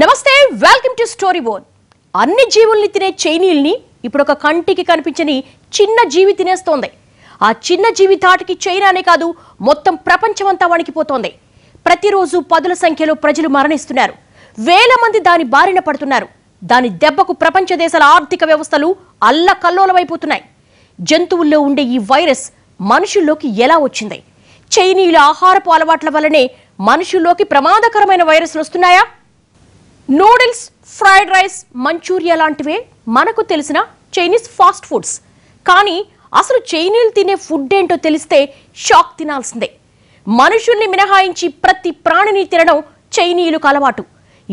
నమస్తే welcome to story bone అన్ని జీవుల్ని తినే చైనీల్ని ఇప్పుడు ఒక కంటికి కనిపించని చిన్న జీవి తినేస్తోంది ఆ చిన్న జీవి తాటికి చైనానే కాదు మొత్తం ప్రపంచం అంతా వణికిపోతోంది ప్రతిరోజు పదుల సంఖ్యలో ప్రజలు మరణిస్తున్నారు వేల మంది దాని బారిన పడుతున్నారు దాని దెబ్బకు ప్రపంచ దేశాల ఆర్థిక వ్యవస్థలు అల్లకల్లోలమైపోతున్నాయి జంతువుల్లో ఉండే ఈ వైరస్ మనుషుల్లోకి ఎలా వచ్చింది చైనీయుల ఆహారపు అలవాట్ల వల్లనే మనుషుల్లోకి ప్రమాదకరమైన వైరస్లు వస్తున్నాయా నూడిల్స్ ఫ్రైడ్ రైస్ మంచూరియా లాంటివే మనకు తెలిసిన చైనీస్ ఫాస్ట్ ఫుడ్స్ కానీ అసలు చైనీలు తినే ఫుడ్ ఏంటో తెలిస్తే షాక్ తినాల్సిందే మనుషుల్ని మినహాయించి ప్రతి ప్రాణిని తినడం చైనీయులకు అలవాటు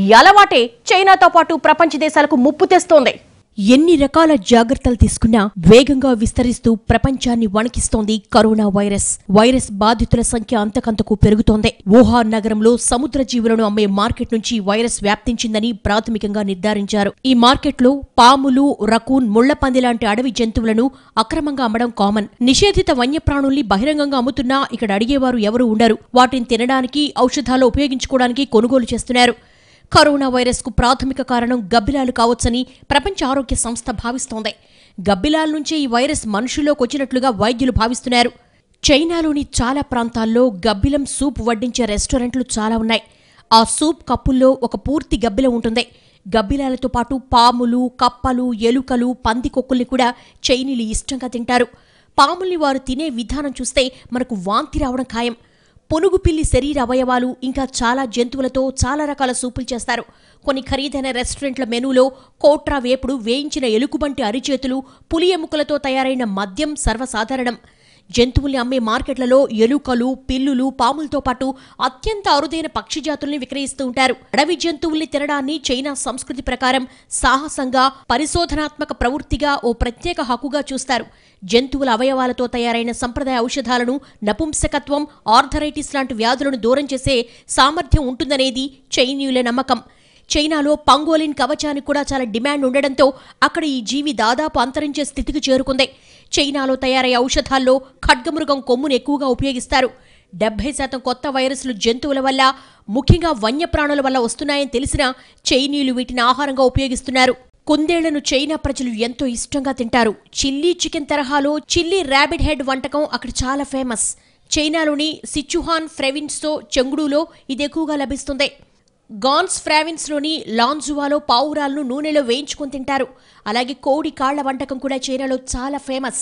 ఈ అలవాటే చైనాతో పాటు ప్రపంచ దేశాలకు ముప్పు తెస్తోంది ఎన్ని రకాల జాగ్రత్తలు తీసుకున్నా వేగంగా విస్తరిస్తూ ప్రపంచాన్ని వణికిస్తోంది కరోనా వైరస్ వైరస్ బాధితుల సంఖ్య అంతకంతకు పెరుగుతోంది వుహాన్ నగరంలో సముద్ర జీవులను అమ్మే మార్కెట్ నుంచి వైరస్ వ్యాప్తించిందని ప్రాథమికంగా నిర్ధారించారు ఈ మార్కెట్లో పాములు రకూన్ ముళ్లపంది లాంటి అడవి జంతువులను అక్రమంగా అమ్మడం కామన్ నిషేధిత వన్యప్రాణుల్ని బహిరంగంగా అమ్ముతున్నా ఇక్కడ అడిగేవారు ఎవరూ ఉండరు వాటిని తినడానికి ఔషధాలు ఉపయోగించుకోవడానికి కొనుగోలు చేస్తున్నారు కరోనా వైరస్కు ప్రాథమిక కారణం గబ్బిలాలు కావచ్చని ప్రపంచ ఆరోగ్య సంస్థ భావిస్తోంది గబ్బిలాల నుంచే ఈ వైరస్ మనుషుల్లోకి వచ్చినట్లుగా వైద్యులు భావిస్తున్నారు చైనాలోని చాలా ప్రాంతాల్లో గబ్బిలం సూప్ వడ్డించే రెస్టారెంట్లు చాలా ఉన్నాయి ఆ సూప్ కప్పుల్లో ఒక పూర్తి గబ్బిలం ఉంటుంది గబ్బిలాలతో పాటు పాములు కప్పలు ఎలుకలు పందికొక్కుల్ని కూడా చైనీలు ఇష్టంగా తింటారు పాముల్ని వారు తినే విధానం చూస్తే మనకు వాంతి రావడం ఖాయం పునుగుపిల్లి శరీర అవయవాలు ఇంకా చాలా జంతువులతో చాలా రకాల సూపులు చేస్తారు కొన్ని ఖరీదైన రెస్టారెంట్ల మెనూలో కోట్రా వేపుడు వేయించిన ఎలుగుబంటి అరిచేతులు పులి ఎముకలతో తయారైన మద్యం సర్వసాధారణం జంతువుల్ని అమ్మే మార్కెట్లలో ఎలుకలు పిల్లులు పాములతో పాటు అత్యంత అరుదైన పక్షి జాతుల్ని విక్రయిస్తూ ఉంటారు అడవి జంతువుల్ని తినడాన్ని చైనా సంస్కృతి ప్రకారం సాహసంగా పరిశోధనాత్మక ప్రవృత్తిగా ఓ ప్రత్యేక హక్కుగా చూస్తారు జంతువుల అవయవాలతో తయారైన సంప్రదాయ ఔషధాలను నపుంసకత్వం ఆర్థరైటిస్ లాంటి వ్యాధులను దూరం చేసే సామర్థ్యం ఉంటుందనేది చైనీయుల నమ్మకం చైనాలో పంగోలిన్ కవచానికి కూడా చాలా డిమాండ్ ఉండడంతో అక్కడ ఈ జీవి దాదాపు అంతరించే స్థితికి చేరుకుంది చైనాలో తయారయ్యే ఔషధాల్లో ఖడ్గమృగం కొమ్మును ఎక్కువగా ఉపయోగిస్తారు డెబ్బై శాతం కొత్త వైరస్లు జంతువుల వల్ల ముఖ్యంగా వన్యప్రాణుల వల్ల వస్తున్నాయని తెలిసినా చైనీయులు వీటిని ఆహారంగా ఉపయోగిస్తున్నారు కుందేళ్లను చైనా ప్రజలు ఎంతో ఇష్టంగా తింటారు చిల్లీ చికెన్ తరహాలో చిల్లీ ర్యాబిడ్ హెడ్ వంటకం అక్కడ చాలా ఫేమస్ చైనాలోని సిచుహాన్ ఫ్రెవిన్స్తో చెంగుడులో ఇది ఎక్కువగా లభిస్తుంది గాన్స్ ఫ్రావిన్స్లోని లాంజువాలో పావురాలను నూనెలో వేయించుకొని తింటారు అలాగే కోడి కాళ్ల వంటకం కూడా చైనాలో చాలా ఫేమస్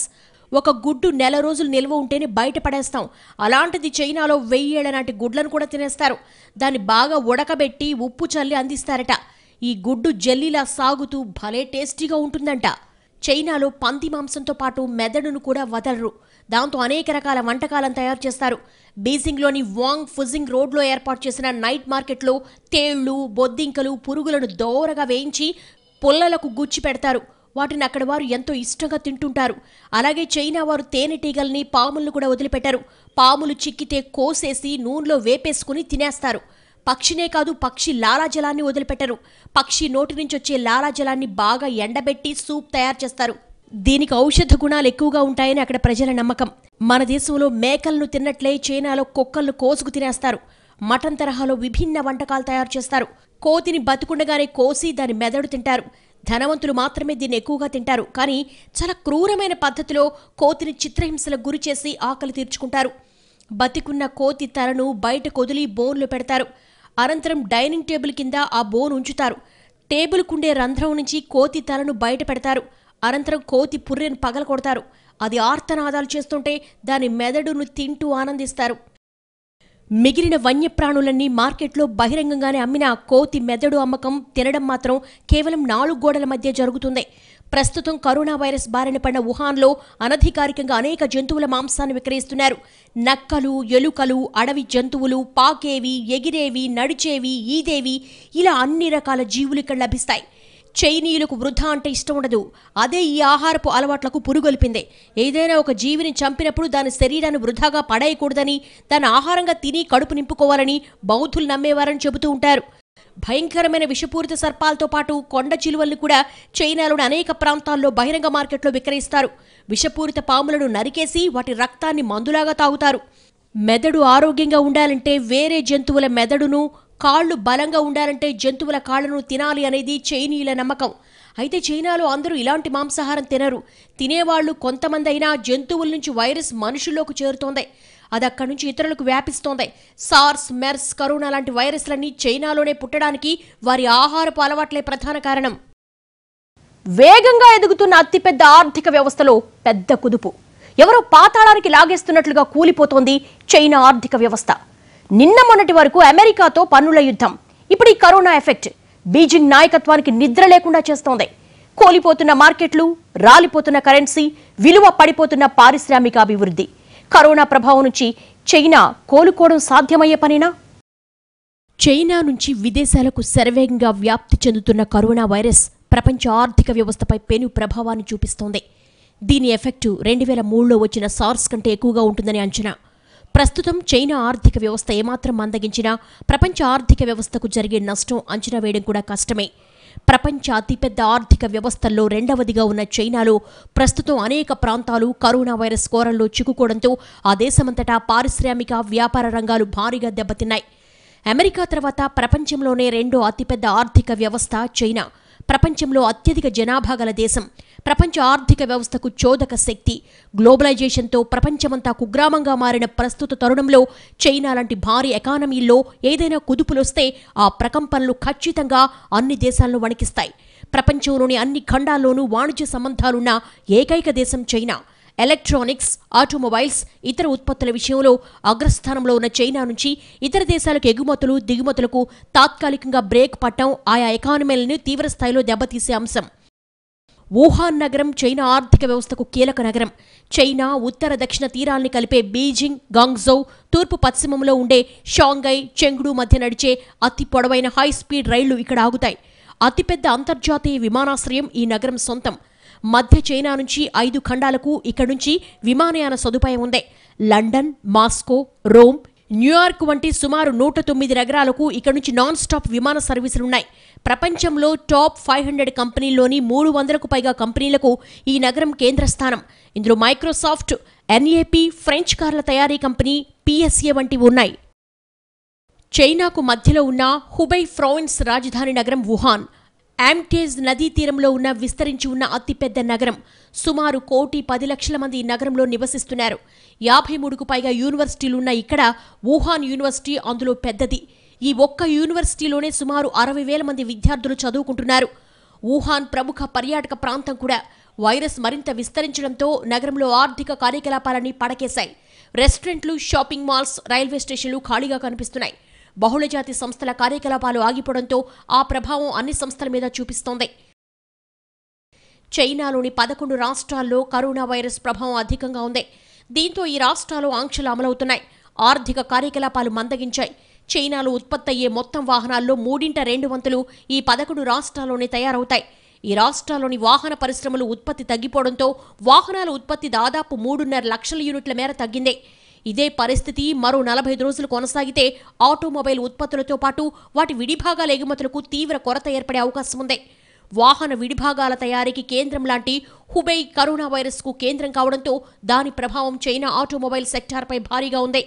ఒక గుడ్డు నెల రోజులు నిల్వ ఉంటేనే బయటపడేస్తాం అలాంటిది చైనాలో వెయ్యేళ్ల నాటి గుడ్లను కూడా తినేస్తారు దాన్ని బాగా ఉడకబెట్టి ఉప్పు చల్లి అందిస్తారట ఈ గుడ్డు జల్లీలా సాగుతూ భలే టేస్టీగా ఉంటుందంట చైనాలో పంది మాంసంతో పాటు మెదడును కూడా వదలరు దాంతో అనేక రకాల వంటకాలను తయారు చేస్తారు బీజింగ్లోని వాంగ్ ఫుజింగ్ రోడ్లో ఏర్పాటు చేసిన నైట్ మార్కెట్లో తేళ్లు బొద్దింకలు పురుగులను దోరగా వేయించి పుల్లలకు గుచ్చి పెడతారు వాటిని అక్కడ వారు ఎంతో ఇష్టంగా తింటుంటారు అలాగే చైనా వారు తేనెటీగల్ని పాములను కూడా వదిలిపెట్టారు పాములు చిక్కితే కోసేసి నూనెలో వేపేసుకుని తినేస్తారు పక్షినే కాదు పక్షి లాలాజలాన్ని వదిలిపెట్టరు పక్షి నోటి నుంచి వచ్చే లాలాజలాన్ని బాగా ఎండబెట్టి సూప్ తయారు చేస్తారు దీనికి ఔషధ గుణాలు ఎక్కువగా ఉంటాయని అక్కడ ప్రజల నమ్మకం మన దేశంలో మేకలను తిన్నట్లే చైనాలో కుక్కలను కోసుకు తినేస్తారు మటన్ తరహాలో విభిన్న వంటకాలు తయారు చేస్తారు కోతిని బతుకుండగానే కోసి దాని మెదడు తింటారు ధనవంతులు మాత్రమే దీన్ని ఎక్కువగా తింటారు కానీ చాలా క్రూరమైన పద్ధతిలో కోతిని చిత్రహింసలకు గురి చేసి ఆకలి తీర్చుకుంటారు బతికున్న కోతి తలను బయట కొదిలి బోన్లు పెడతారు అనంతరం డైనింగ్ టేబుల్ కింద ఆ బోన్ ఉంచుతారు టేబుల్ కుండే రంధ్రం నుంచి కోతి తలను బయట పెడతారు అనంతరం కోతి పుర్రెను పగల కొడతారు అది ఆర్తనాదాలు చేస్తుంటే దాని మెదడును తింటూ ఆనందిస్తారు మిగిలిన వన్యప్రాణులన్నీ మార్కెట్లో బహిరంగంగానే అమ్మిన కోతి మెదడు అమ్మకం తినడం మాత్రం కేవలం నాలుగు గోడల మధ్య జరుగుతుంది ప్రస్తుతం కరోనా వైరస్ బారిన పడిన వుహాన్లో అనధికారికంగా అనేక జంతువుల మాంసాన్ని విక్రయిస్తున్నారు నక్కలు ఎలుకలు అడవి జంతువులు పాకేవి ఎగిరేవి నడిచేవి ఈదేవి ఇలా అన్ని రకాల జీవులు ఇక్కడ లభిస్తాయి చైనీయులకు వృధా అంటే ఇష్టం ఉండదు అదే ఈ ఆహారపు అలవాట్లకు పురుగొలిపింది ఏదైనా ఒక జీవిని చంపినప్పుడు దాని శరీరాన్ని వృధాగా పడేయకూడదని దాని ఆహారంగా తిని కడుపు నింపుకోవాలని బౌద్ధులు నమ్మేవారని చెబుతూ ఉంటారు భయంకరమైన విషపూరిత సర్పాలతో పాటు కొండ చిలువల్ని కూడా చైనాలోని అనేక ప్రాంతాల్లో బహిరంగ మార్కెట్లో విక్రయిస్తారు విషపూరిత పాములను నరికేసి వాటి రక్తాన్ని మందులాగా తాగుతారు మెదడు ఆరోగ్యంగా ఉండాలంటే వేరే జంతువుల మెదడును కాళ్ళు బలంగా ఉండాలంటే జంతువుల కాళ్లను తినాలి అనేది చైనీయుల నమ్మకం అయితే చైనాలో అందరూ ఇలాంటి మాంసాహారం తినరు తినేవాళ్లు కొంతమంది అయినా జంతువుల నుంచి వైరస్ మనుషుల్లోకి చేరుతోంది అది అక్కడి నుంచి ఇతరులకు వ్యాపిస్తోంది సార్స్ మెర్స్ కరోనా లాంటి వైరస్లన్నీ చైనాలోనే పుట్టడానికి వారి ఆహారపు అలవాట్లే ప్రధాన కారణం వేగంగా ఎదుగుతున్న అతిపెద్ద ఆర్థిక వ్యవస్థలో పెద్ద కుదుపు ఎవరో పాతాళానికి లాగేస్తున్నట్లుగా కూలిపోతోంది చైనా ఆర్థిక వ్యవస్థ నిన్న మొన్నటి వరకు అమెరికాతో పన్నుల యుద్ధం ఇప్పుడు ఈ కరోనా ఎఫెక్ట్ బీజింగ్ నాయకత్వానికి నిద్ర లేకుండా చేస్తోంది కోలిపోతున్న మార్కెట్లు రాలిపోతున్న కరెన్సీ విలువ పడిపోతున్న పారిశ్రామిక అభివృద్ధి కరోనా ప్రభావం నుంచి చైనా కోలుకోవడం సాధ్యమయ్యే పనేనా చైనా నుంచి విదేశాలకు శరవేగంగా వ్యాప్తి చెందుతున్న కరోనా వైరస్ ప్రపంచ ఆర్థిక వ్యవస్థపై పెను ప్రభావాన్ని చూపిస్తోంది దీని ఎఫెక్టు రెండు వేల మూడులో వచ్చిన సార్స్ కంటే ఎక్కువగా ఉంటుందని అంచనా ప్రస్తుతం చైనా ఆర్థిక వ్యవస్థ ఏమాత్రం మందగించినా ప్రపంచ ఆర్థిక వ్యవస్థకు జరిగే నష్టం అంచనా వేయడం కూడా కష్టమే ప్రపంచ అతిపెద్ద ఆర్థిక వ్యవస్థల్లో రెండవదిగా ఉన్న చైనాలో ప్రస్తుతం అనేక ప్రాంతాలు కరోనా వైరస్ కోరల్లో చిక్కుకోవడంతో ఆ దేశమంతటా పారిశ్రామిక వ్యాపార రంగాలు భారీగా దెబ్బతిన్నాయి అమెరికా తర్వాత ప్రపంచంలోనే రెండో అతిపెద్ద ఆర్థిక వ్యవస్థ చైనా ప్రపంచంలో అత్యధిక జనాభా గల దేశం ప్రపంచ ఆర్థిక వ్యవస్థకు చోదక శక్తి గ్లోబలైజేషన్తో ప్రపంచమంతా కుగ్రామంగా మారిన ప్రస్తుత తరుణంలో చైనా లాంటి భారీ ఎకానమీల్లో ఏదైనా కుదుపులొస్తే ఆ ప్రకంపనలు ఖచ్చితంగా అన్ని దేశాలను వణికిస్తాయి ప్రపంచంలోని అన్ని ఖండాల్లోనూ వాణిజ్య సంబంధాలున్న ఏకైక దేశం చైనా ఎలక్ట్రానిక్స్ ఆటోమొబైల్స్ ఇతర ఉత్పత్తుల విషయంలో అగ్రస్థానంలో ఉన్న చైనా నుంచి ఇతర దేశాలకు ఎగుమతులు దిగుమతులకు తాత్కాలికంగా బ్రేక్ పట్టడం ఆయా ఎకానమీలను తీవ్రస్థాయిలో దెబ్బతీసే అంశం వుహాన్ నగరం చైనా ఆర్థిక వ్యవస్థకు కీలక నగరం చైనా ఉత్తర దక్షిణ తీరాల్ని కలిపే బీజింగ్ గాంగ్జౌ తూర్పు పశ్చిమంలో ఉండే షాంఘై చెంగుడు మధ్య నడిచే అతి పొడవైన హై స్పీడ్ రైళ్లు ఇక్కడ ఆగుతాయి అతిపెద్ద అంతర్జాతీయ విమానాశ్రయం ఈ నగరం సొంతం మధ్య చైనా నుంచి ఐదు ఖండాలకు ఇక్కడ నుంచి విమానయాన సదుపాయం ఉంది లండన్ మాస్కో రోమ్ న్యూయార్క్ వంటి సుమారు నూట తొమ్మిది నగరాలకు ఇక్కడ నుంచి నాన్ స్టాప్ విమాన సర్వీసులున్నాయి ప్రపంచంలో టాప్ ఫైవ్ హండ్రెడ్ కంపెనీల్లోని మూడు వందలకు పైగా కంపెనీలకు ఈ నగరం కేంద్ర స్థానం ఇందులో మైక్రోసాఫ్ట్ ఎన్ఏపి ఫ్రెంచ్ కార్ల తయారీ కంపెనీ పిఎస్ఏ వంటివి ఉన్నాయి చైనాకు మధ్యలో ఉన్న హుబై ఫ్రాన్స్ రాజధాని నగరం వుహాన్ యామ్టేజ్ నదీ తీరంలో ఉన్న విస్తరించి ఉన్న అతిపెద్ద నగరం సుమారు కోటి పది లక్షల మంది ఈ నగరంలో నివసిస్తున్నారు యాభై మూడుకు పైగా యూనివర్సిటీలున్న ఇక్కడ వుహాన్ యూనివర్సిటీ అందులో పెద్దది ఈ ఒక్క యూనివర్సిటీలోనే సుమారు అరవై వేల మంది విద్యార్థులు చదువుకుంటున్నారు వుహాన్ ప్రముఖ పర్యాటక ప్రాంతం కూడా వైరస్ మరింత విస్తరించడంతో నగరంలో ఆర్థిక కార్యకలాపాలన్నీ పడకేశాయి రెస్టారెంట్లు షాపింగ్ మాల్స్ రైల్వే స్టేషన్లు ఖాళీగా కనిపిస్తున్నాయి బహుళజాతి సంస్థల కార్యకలాపాలు ఆగిపోవడంతో ఆ ప్రభావం అన్ని సంస్థల మీద చూపిస్తోంది చైనాలోని పదకొండు రాష్ట్రాల్లో కరోనా వైరస్ ప్రభావం అధికంగా ఉంది దీంతో ఈ రాష్ట్రాలు ఆంక్షలు అమలవుతున్నాయి ఆర్థిక కార్యకలాపాలు మందగించాయి చైనాలో ఉత్పత్తి అయ్యే మొత్తం వాహనాల్లో మూడింట రెండు వంతులు ఈ పదకొండు రాష్ట్రాల్లోనే తయారవుతాయి ఈ రాష్ట్రాల్లోని వాహన పరిశ్రమలు ఉత్పత్తి తగ్గిపోవడంతో వాహనాల ఉత్పత్తి దాదాపు మూడున్నర లక్షల యూనిట్ల మేర తగ్గింది ఇదే పరిస్థితి మరో నలభై రోజులు కొనసాగితే ఆటోమొబైల్ ఉత్పత్తులతో పాటు వాటి విడిభాగాల ఎగుమతులకు తీవ్ర కొరత ఏర్పడే అవకాశం ఉంది వాహన విడిభాగాల తయారీకి కేంద్రం లాంటి హుబై కరోనా వైరస్కు కేంద్రం కావడంతో దాని ప్రభావం చైనా ఆటోమొబైల్ సెక్టార్పై భారీగా ఉంది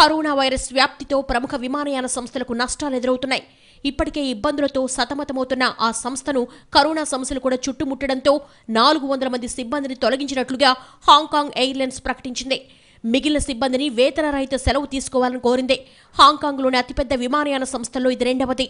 కరోనా వైరస్ వ్యాప్తితో ప్రముఖ విమానయాన సంస్థలకు నష్టాలు ఎదురవుతున్నాయి ఇప్పటికే ఇబ్బందులతో సతమతమవుతున్న ఆ సంస్థను కరోనా సమస్యలు కూడా చుట్టుముట్టడంతో నాలుగు వందల మంది సిబ్బందిని తొలగించినట్లుగా హాంకాంగ్ ఎయిర్లైన్స్ ప్రకటించింది మిగిలిన సిబ్బందిని వేతన రహిత సెలవు తీసుకోవాలని కోరింది హాంకాంగ్లోని అతిపెద్ద విమానయాన సంస్థల్లో ఇది రెండవది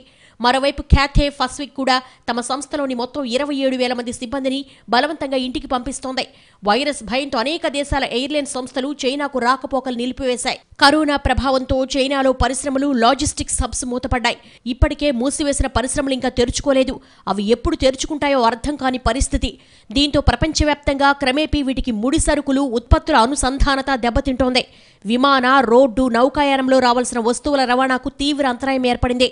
మరోవైపు క్యాథే ఫస్విక్ కూడా తమ సంస్థలోని మొత్తం ఇరవై ఏడు వేల మంది సిబ్బందిని బలవంతంగా ఇంటికి పంపిస్తోంది వైరస్ భయంతో అనేక దేశాల ఎయిర్లైన్ సంస్థలు చైనాకు రాకపోకలు నిలిపివేశాయి కరోనా ప్రభావంతో చైనాలో పరిశ్రమలు లాజిస్టిక్స్ హబ్స్ మూతపడ్డాయి ఇప్పటికే మూసివేసిన పరిశ్రమలు ఇంకా తెరుచుకోలేదు అవి ఎప్పుడు తెరుచుకుంటాయో అర్థం కాని పరిస్థితి దీంతో ప్రపంచవ్యాప్తంగా క్రమేపీ వీటికి ముడి సరుకులు ఉత్పత్తుల అనుసంధానత దెబ్బతింటోంది విమాన రోడ్డు నౌకాయానంలో రావాల్సిన వస్తువుల రవాణాకు తీవ్ర అంతరాయం ఏర్పడింది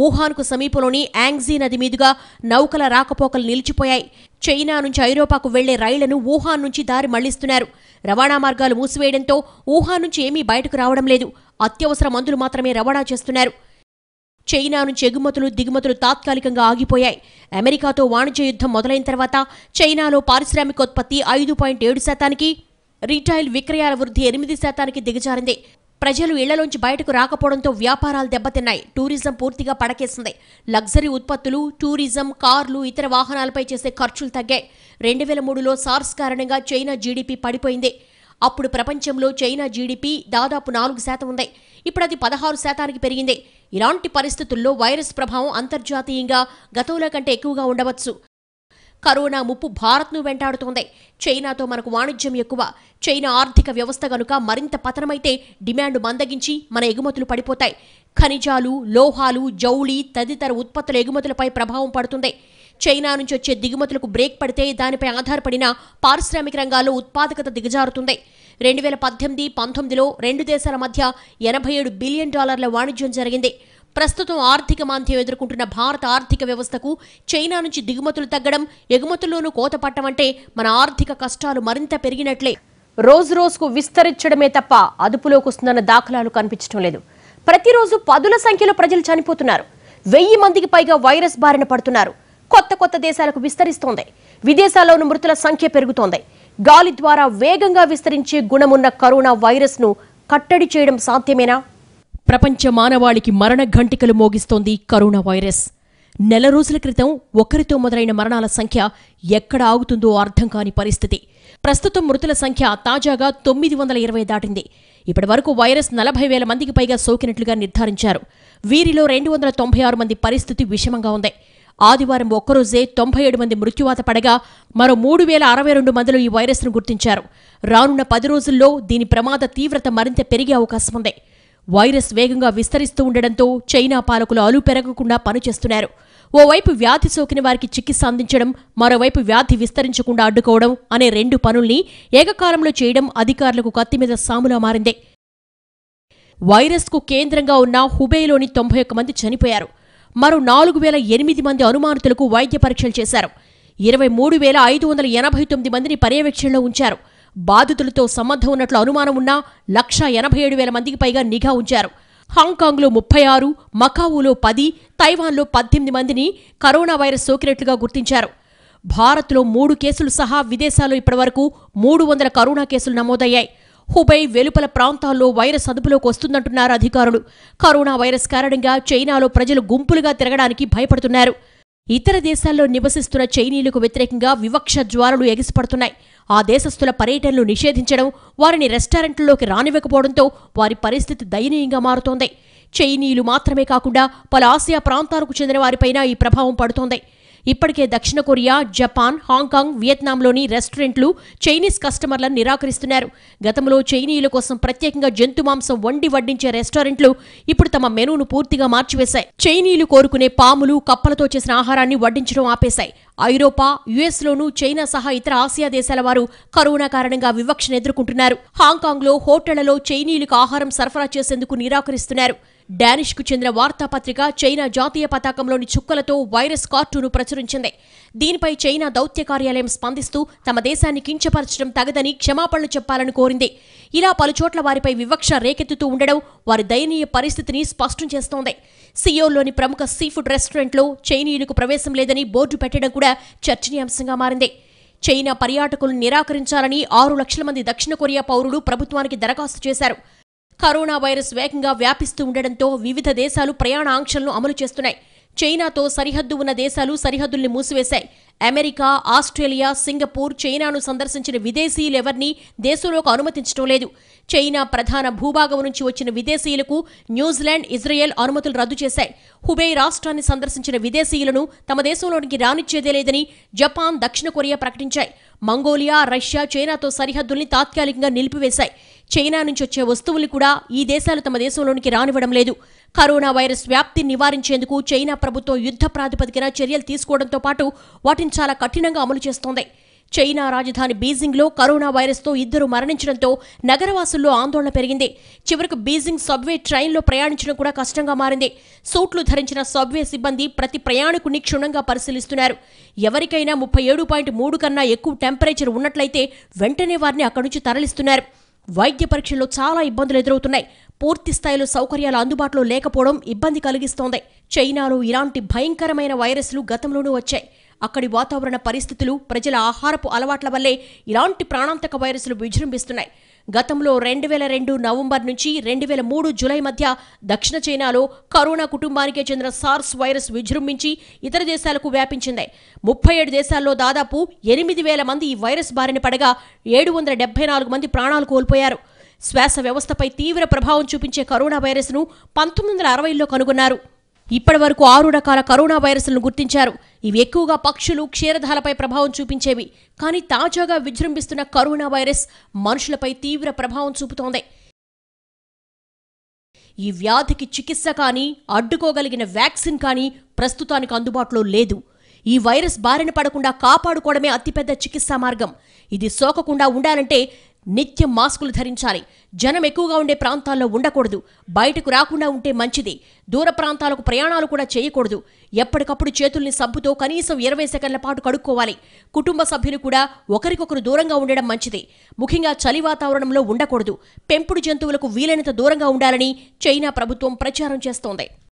వుహాన్కు సమీపంలోని యాంగ్జీ నది మీదుగా నౌకల రాకపోకలు నిలిచిపోయాయి చైనా నుంచి ఐరోపాకు వెళ్లే రైళ్లను వుహాన్ నుంచి దారి మళ్లిస్తున్నారు రవాణా మార్గాలు మూసివేయడంతో వుహాన్ నుంచి ఏమీ బయటకు రావడం లేదు అత్యవసర మందులు మాత్రమే రవాణా చేస్తున్నారు చైనా నుంచి ఎగుమతులు దిగుమతులు తాత్కాలికంగా ఆగిపోయాయి అమెరికాతో వాణిజ్య యుద్ధం మొదలైన తర్వాత చైనాలో పారిశ్రామికోత్పత్తి ఐదు పాయింట్ ఏడు శాతానికి రీటైల్ విక్రయాల వృద్ధి ఎనిమిది శాతానికి దిగజారింది ప్రజలు ఇళ్లలోంచి బయటకు రాకపోవడంతో వ్యాపారాలు దెబ్బతిన్నాయి టూరిజం పూర్తిగా పడకేసింది లగ్జరీ ఉత్పత్తులు టూరిజం కార్లు ఇతర వాహనాలపై చేసే ఖర్చులు తగ్గాయి రెండు వేల మూడులో సార్స్ కారణంగా చైనా జీడీపీ పడిపోయింది అప్పుడు ప్రపంచంలో చైనా జీడీపీ దాదాపు నాలుగు శాతం ఉంది ఇప్పుడు అది పదహారు శాతానికి పెరిగింది ఇలాంటి పరిస్థితుల్లో వైరస్ ప్రభావం అంతర్జాతీయంగా గతంలో కంటే ఎక్కువగా ఉండవచ్చు కరోనా ముప్పు భారత్ను వెంటాడుతోంది చైనాతో మనకు వాణిజ్యం ఎక్కువ చైనా ఆర్థిక వ్యవస్థ గనుక మరింత పతనమైతే డిమాండ్ మందగించి మన ఎగుమతులు పడిపోతాయి ఖనిజాలు లోహాలు జౌళి తదితర ఉత్పత్తుల ఎగుమతులపై ప్రభావం పడుతుంది చైనా నుంచి వచ్చే దిగుమతులకు బ్రేక్ పడితే దానిపై ఆధారపడిన పారిశ్రామిక రంగాల్లో ఉత్పాదకత దిగజారుతుంది రెండు వేల పద్దెనిమిది పంతొమ్మిదిలో రెండు దేశాల మధ్య ఎనభై ఏడు బిలియన్ డాలర్ల వాణిజ్యం జరిగింది ప్రస్తుతం ఆర్థిక మాంద్యం ఎదుర్కొంటున్న భారత ఆర్థిక వ్యవస్థకు చైనా నుంచి దిగుమతులు తగ్గడం ఎగుమతుల్లోనూ కోత పట్టమంటే మన ఆర్థిక కష్టాలు మరింత పెరిగినట్లే రోజు రోజుకు విస్తరించడమే తప్ప అదుపులోకి వస్తుందన్న దాఖలాలు కనిపించడం లేదు ప్రతిరోజు పదుల సంఖ్యలో ప్రజలు చనిపోతున్నారు వెయ్యి మందికి పైగా వైరస్ బారిన పడుతున్నారు కొత్త కొత్త దేశాలకు విస్తరిస్తోంది విదేశాల్లోని మృతుల సంఖ్య పెరుగుతోంది గాలి ద్వారా వేగంగా విస్తరించే గుణమున్న కరోనా వైరస్ను కట్టడి చేయడం సాధ్యమేనా ప్రపంచ మానవాళికి మరణ ఘంటికలు మోగిస్తోంది కరోనా వైరస్ నెల రోజుల క్రితం ఒకరితో మొదలైన మరణాల సంఖ్య ఎక్కడ ఆగుతుందో అర్థం కాని పరిస్థితి ప్రస్తుతం మృతుల సంఖ్య తాజాగా తొమ్మిది వందల ఇరవై దాటింది ఇప్పటి వరకు వైరస్ నలభై వేల మందికి పైగా సోకినట్లుగా నిర్ధారించారు వీరిలో రెండు వందల తొంభై ఆరు మంది పరిస్థితి విషమంగా ఉంది ఆదివారం ఒక్కరోజే తొంభై ఏడు మంది మృత్యువాత పడగా మరో మూడు వేల అరవై రెండు మందిలో ఈ వైరస్ను గుర్తించారు రానున్న పది రోజుల్లో దీని ప్రమాద తీవ్రత మరింత పెరిగే అవకాశం ఉంది వైరస్ వేగంగా విస్తరిస్తూ ఉండడంతో చైనా పాలకులు అలు పెరగకుండా పనిచేస్తున్నారు ఓవైపు వ్యాధి సోకిన వారికి చికిత్స అందించడం మరోవైపు వ్యాధి విస్తరించకుండా అడ్డుకోవడం అనే రెండు పనుల్ని ఏకకాలంలో చేయడం అధికారులకు కత్తిమీద సాములా మారింది వైరస్కు కేంద్రంగా ఉన్న హుబేలోని తొంభై ఒక్క మంది చనిపోయారు మరో నాలుగు వేల ఎనిమిది మంది అనుమానితులకు వైద్య పరీక్షలు చేశారు ఇరవై మూడు వేల ఐదు వందల ఎనభై తొమ్మిది మందిని పర్యవేక్షణలో ఉంచారు బాధితులతో సంబంధం ఉన్నట్లు అనుమానం ఉన్న లక్ష ఎనభై ఏడు వేల మందికి పైగా నిఘా ఉంచారు హాంకాంగ్లో ముప్పై ఆరు మకావులో పది తైవాన్లో పద్దెనిమిది మందిని కరోనా వైరస్ సోకినట్లుగా గుర్తించారు భారత్లో మూడు కేసులు సహా విదేశాల్లో ఇప్పటివరకు మూడు వందల కరోనా కేసులు నమోదయ్యాయి హుబై వెలుపల ప్రాంతాల్లో వైరస్ అదుపులోకి వస్తుందంటున్నారు అధికారులు కరోనా వైరస్ కారణంగా చైనాలో ప్రజలు గుంపులుగా తిరగడానికి భయపడుతున్నారు ఇతర దేశాల్లో నివసిస్తున్న చైనీయులకు వ్యతిరేకంగా వివక్ష జ్వాలలు ఎగిసిపడుతున్నాయి ఆ దేశస్థుల పర్యటనలు నిషేధించడం వారిని రెస్టారెంట్లలోకి రానివ్వకపోవడంతో వారి పరిస్థితి దయనీయంగా మారుతోంది చైనీయులు మాత్రమే కాకుండా పలు ఆసియా ప్రాంతాలకు చెందిన వారిపైన ఈ ప్రభావం పడుతోంది ఇప్పటికే దక్షిణ కొరియా జపాన్ హాంకాంగ్ వియత్నాంలోని రెస్టారెంట్లు చైనీస్ కస్టమర్లను నిరాకరిస్తున్నారు గతంలో చైనీయుల కోసం ప్రత్యేకంగా జంతు మాంసం వండి వడ్డించే రెస్టారెంట్లు ఇప్పుడు తమ మెనూను పూర్తిగా మార్చివేశాయి చైనీయులు కోరుకునే పాములు కప్పలతో చేసిన ఆహారాన్ని వడ్డించడం ఆపేశాయి ఐరోపా యుఎస్లోనూ చైనా సహా ఇతర ఆసియా దేశాల వారు కరోనా కారణంగా వివక్షను ఎదుర్కొంటున్నారు హాంకాంగ్లో హోటళ్లలో చైనీయులకు ఆహారం సరఫరా చేసేందుకు నిరాకరిస్తున్నారు డానిష్ కు చెందిన వార్తాపత్రిక చైనా జాతీయ పతాకంలోని చుక్కలతో వైరస్ కార్టూను ప్రచురించింది దీనిపై చైనా దౌత్య కార్యాలయం స్పందిస్తూ తమ దేశాన్ని కించపరచడం తగదని క్షమాపణలు చెప్పాలని కోరింది ఇలా పలుచోట్ల వారిపై వివక్ష రేకెత్తుతూ ఉండడం వారి దయనీయ పరిస్థితిని స్పష్టం చేస్తోంది సియోల్లోని ప్రముఖ సీఫుడ్ రెస్టారెంట్లో చైనీయులకు ప్రవేశం లేదని బోర్డు పెట్టడం కూడా చర్చనీయాంశంగా మారింది చైనా పర్యాటకులను నిరాకరించాలని ఆరు లక్షల మంది దక్షిణ కొరియా పౌరులు ప్రభుత్వానికి దరఖాస్తు చేశారు కరోనా వైరస్ వేగంగా వ్యాపిస్తూ ఉండడంతో వివిధ దేశాలు ప్రయాణ ఆంక్షలను అమలు చేస్తున్నాయి చైనాతో సరిహద్దు ఉన్న దేశాలు సరిహద్దుల్ని మూసివేశాయి అమెరికా ఆస్ట్రేలియా సింగపూర్ చైనాను సందర్శించిన విదేశీయులెవర్నీ దేశంలోకి అనుమతించడం లేదు చైనా ప్రధాన భూభాగం నుంచి వచ్చిన విదేశీయులకు న్యూజిలాండ్ ఇజ్రాయెల్ అనుమతులు రద్దు చేశాయి హుబై రాష్ట్రాన్ని సందర్శించిన విదేశీయులను తమ దేశంలోనికి రానిచ్చేదే లేదని జపాన్ దక్షిణ కొరియా ప్రకటించాయి మంగోలియా రష్యా చైనాతో సరిహద్దుల్ని తాత్కాలికంగా నిలిపివేశాయి చైనా నుంచి వచ్చే వస్తువుల్ని కూడా ఈ దేశాలు తమ దేశంలోనికి రానివ్వడం లేదు కరోనా వైరస్ వ్యాప్తి నివారించేందుకు చైనా ప్రభుత్వం యుద్ధ ప్రాతిపదికన చర్యలు తీసుకోవడంతో పాటు వాటిని చాలా కఠినంగా అమలు చేస్తోంది చైనా రాజధాని బీజింగ్లో కరోనా వైరస్తో ఇద్దరు మరణించడంతో నగరవాసుల్లో ఆందోళన పెరిగింది చివరకు బీజింగ్ సబ్వే ట్రైన్లో ప్రయాణించడం కూడా కష్టంగా మారింది సూట్లు ధరించిన సబ్వే సిబ్బంది ప్రతి ప్రయాణికుని క్షుణ్ణంగా పరిశీలిస్తున్నారు ఎవరికైనా ముప్పై ఏడు పాయింట్ మూడు కన్నా ఎక్కువ టెంపరేచర్ ఉన్నట్లయితే వెంటనే వారిని అక్కడి నుంచి తరలిస్తున్నారు వైద్య పరీక్షల్లో చాలా ఇబ్బందులు ఎదురవుతున్నాయి పూర్తి స్థాయిలో సౌకర్యాలు అందుబాటులో లేకపోవడం ఇబ్బంది కలిగిస్తోంది చైనాలో ఇలాంటి భయంకరమైన వైరస్లు గతంలోనూ వచ్చాయి అక్కడి వాతావరణ పరిస్థితులు ప్రజల ఆహారపు అలవాట్ల వల్లే ఇలాంటి ప్రాణాంతక వైరస్లు విజృంభిస్తున్నాయి గతంలో రెండు వేల రెండు నవంబర్ నుంచి రెండు వేల మూడు జులై మధ్య దక్షిణ చైనాలో కరోనా కుటుంబానికే చెందిన సార్స్ వైరస్ విజృంభించి ఇతర దేశాలకు వ్యాపించింది ముప్పై ఏడు దేశాల్లో దాదాపు ఎనిమిది వేల మంది ఈ వైరస్ బారిన పడగా ఏడు వందల నాలుగు మంది ప్రాణాలు కోల్పోయారు శ్వాస వ్యవస్థపై తీవ్ర ప్రభావం చూపించే కరోనా వైరస్ను పంతొమ్మిది వందల అరవైలో కనుగొన్నారు ఇప్పటి వరకు ఆరు రకాల కరోనా వైరస్లను గుర్తించారు ఇవి ఎక్కువగా పక్షులు క్షీరధాలపై ప్రభావం చూపించేవి కానీ తాజాగా విజృంభిస్తున్న కరోనా వైరస్ మనుషులపై తీవ్ర ప్రభావం చూపుతోంది ఈ వ్యాధికి చికిత్స కానీ అడ్డుకోగలిగిన వ్యాక్సిన్ కానీ ప్రస్తుతానికి అందుబాటులో లేదు ఈ వైరస్ బారిన పడకుండా కాపాడుకోవడమే అతిపెద్ద చికిత్సా మార్గం ఇది సోకకుండా ఉండాలంటే నిత్యం మాస్కులు ధరించాలి జనం ఎక్కువగా ఉండే ప్రాంతాల్లో ఉండకూడదు బయటకు రాకుండా ఉంటే మంచిది దూర ప్రాంతాలకు ప్రయాణాలు కూడా చేయకూడదు ఎప్పటికప్పుడు చేతుల్ని సబ్బుతో కనీసం ఇరవై సెకండ్ల పాటు కడుక్కోవాలి కుటుంబ సభ్యులు కూడా ఒకరికొకరు దూరంగా ఉండడం మంచిది ముఖ్యంగా చలి వాతావరణంలో ఉండకూడదు పెంపుడు జంతువులకు వీలైనంత దూరంగా ఉండాలని చైనా ప్రభుత్వం ప్రచారం చేస్తోంది